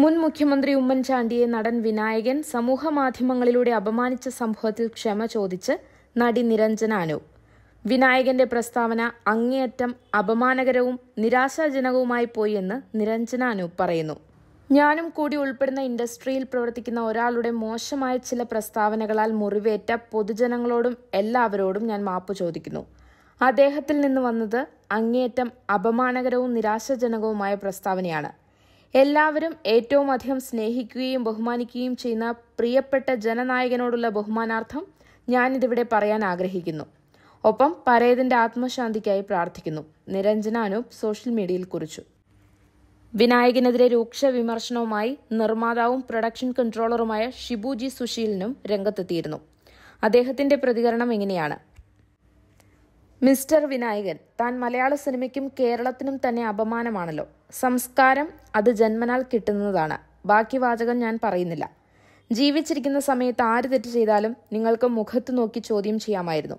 മുൻ മുഖ്യമന്ത്രി ഉമ്മൻചാണ്ടിയെ നടൻ വിനായകൻ സമൂഹമാധ്യമങ്ങളിലൂടെ അപമാനിച്ച സംഭവത്തിൽ ക്ഷമ ചോദിച്ച് നടി നിരഞ്ജന വിനായകന്റെ പ്രസ്താവന അങ്ങേയറ്റം അപമാനകരവും നിരാശാജനകവുമായി പോയി എന്ന് നിരഞ്ജന പറയുന്നു ഞാനും കൂടി ഉൾപ്പെടുന്ന ഇൻഡസ്ട്രിയിൽ പ്രവർത്തിക്കുന്ന ഒരാളുടെ മോശമായ ചില പ്രസ്താവനകളാൽ മുറിവേറ്റ പൊതുജനങ്ങളോടും എല്ലാവരോടും ഞാൻ മാപ്പ് ചോദിക്കുന്നു അദ്ദേഹത്തിൽ നിന്ന് വന്നത് അങ്ങേയറ്റം അപമാനകരവും നിരാശാജനകവുമായ പ്രസ്താവനയാണ് എല്ലാവരും ഏറ്റവും അധികം സ്നേഹിക്കുകയും ബഹുമാനിക്കുകയും ചെയ്യുന്ന പ്രിയപ്പെട്ട ജനനായകനോടുള്ള ബഹുമാനാർത്ഥം ഞാനിതിവിടെ പറയാൻ ആഗ്രഹിക്കുന്നു ഒപ്പം പരേതിൻ്റെ ആത്മശാന്തിക്കായി പ്രാർത്ഥിക്കുന്നു നിരഞ്ജന അനൂപ് സോഷ്യൽ മീഡിയയിൽ കുറിച്ചു വിനായകനെതിരെ രൂക്ഷ വിമർശനവുമായി നിർമ്മാതാവും പ്രൊഡക്ഷൻ കൺട്രോളറുമായ ഷിബുജി സുശീലിനും രംഗത്തെത്തിയിരുന്നു അദ്ദേഹത്തിന്റെ പ്രതികരണം ഇങ്ങനെയാണ് മിസ്റ്റർ വിനായകൻ താൻ മലയാള സിനിമയ്ക്കും കേരളത്തിനും തന്നെ അപമാനമാണല്ലോ സംസ്കാരം അത് ജന്മനാൽ കിട്ടുന്നതാണ് ബാക്കി വാചകം ഞാൻ പറയുന്നില്ല ജീവിച്ചിരിക്കുന്ന സമയത്ത് ആര് തെറ്റ് ചെയ്താലും നിങ്ങൾക്ക് മുഖത്ത് നോക്കി ചോദ്യം ചെയ്യാമായിരുന്നു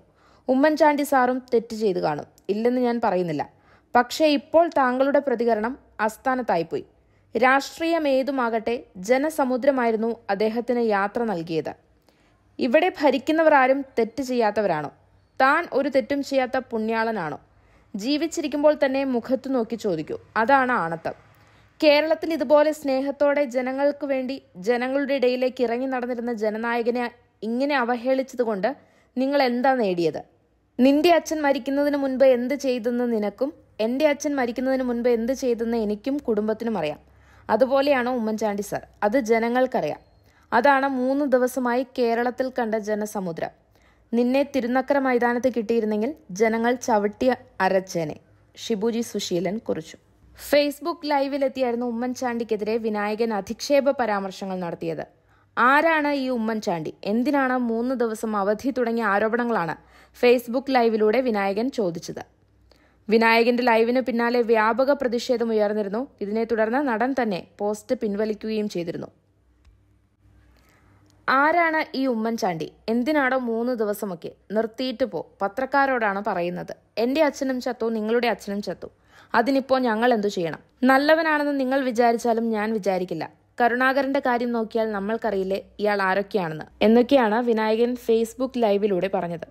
ഉമ്മൻചാണ്ടി സാറും തെറ്റ് ചെയ്തു കാണും ഇല്ലെന്ന് ഞാൻ പറയുന്നില്ല പക്ഷേ ഇപ്പോൾ താങ്കളുടെ പ്രതികരണം അസ്ഥാനത്തായിപ്പോയി രാഷ്ട്രീയം ഏതുമാകട്ടെ ജനസമുദ്രമായിരുന്നു അദ്ദേഹത്തിന് യാത്ര നൽകിയത് ഇവിടെ ഭരിക്കുന്നവർ ആരും തെറ്റ് ചെയ്യാത്തവരാണോ താൻ ഒരു തെറ്റും ചെയ്യാത്ത പുണ്യാളനാണോ ജീവിച്ചിരിക്കുമ്പോൾ തന്നെ മുഖത്തു നോക്കി ചോദിക്കൂ അതാണ് ആണത്തം കേരളത്തിൽ ഇതുപോലെ സ്നേഹത്തോടെ ജനങ്ങൾക്ക് വേണ്ടി ജനങ്ങളുടെ ഇടയിലേക്ക് ഇറങ്ങി നടന്നിരുന്ന ജനനായകനെ ഇങ്ങനെ അവഹേളിച്ചതുകൊണ്ട് നിങ്ങൾ എന്താ നേടിയത് നിന്റെ അച്ഛൻ മരിക്കുന്നതിന് മുൻപ് എന്ത് ചെയ്തെന്ന് നിനക്കും എൻ്റെ അച്ഛൻ മരിക്കുന്നതിന് മുൻപ് എന്ത് ചെയ്തെന്ന് എനിക്കും കുടുംബത്തിനും അറിയാം അതുപോലെയാണോ ഉമ്മൻചാണ്ടി സാർ അത് ജനങ്ങൾക്കറിയാം അതാണ് മൂന്ന് ദിവസമായി കേരളത്തിൽ കണ്ട ജനസമുദ്രം നിന്നെ തിരുനക്കര മൈതാനത്ത് കിട്ടിയിരുന്നെങ്കിൽ ജനങ്ങൾ ചവിട്ടിയ അരച്ചേനെ ഷിബുജി സുശീലൻ കുറിച്ചു ഫേസ്ബുക്ക് ലൈവിലെത്തിയായിരുന്നു ഉമ്മൻചാണ്ടിക്കെതിരെ വിനായകൻ അധിക്ഷേപ പരാമർശങ്ങൾ നടത്തിയത് ആരാണ് ഈ ഉമ്മൻചാണ്ടി എന്തിനാണ് മൂന്ന് ദിവസം അവധി തുടങ്ങിയ ആരോപണങ്ങളാണ് ഫേസ്ബുക്ക് ലൈവിലൂടെ വിനായകൻ ചോദിച്ചത് വിനായകന്റെ ലൈവിന് പിന്നാലെ വ്യാപക പ്രതിഷേധം ഉയർന്നിരുന്നു ഇതിനെ തുടർന്ന് നടൻ തന്നെ പോസ്റ്റ് പിൻവലിക്കുകയും ചെയ്തിരുന്നു ആരാണ് ഈ ഉമ്മൻചാണ്ടി എന്തിനാടോ മൂന്ന് ദിവസമൊക്കെ നിർത്തിയിട്ട് പോ പത്രക്കാരോടാണ് പറയുന്നത് എൻ്റെ അച്ഛനും ചത്തു നിങ്ങളുടെ അച്ഛനും ചത്തു അതിനിപ്പോ ഞങ്ങൾ എന്തു ചെയ്യണം നല്ലവനാണെന്ന് നിങ്ങൾ വിചാരിച്ചാലും ഞാൻ വിചാരിക്കില്ല കരുണാകരന്റെ കാര്യം നോക്കിയാൽ നമ്മൾക്കറിയില്ലേ ഇയാൾ ആരൊക്കെയാണെന്ന് എന്നൊക്കെയാണ് വിനായകൻ ഫേസ്ബുക്ക് ലൈവിലൂടെ പറഞ്ഞത്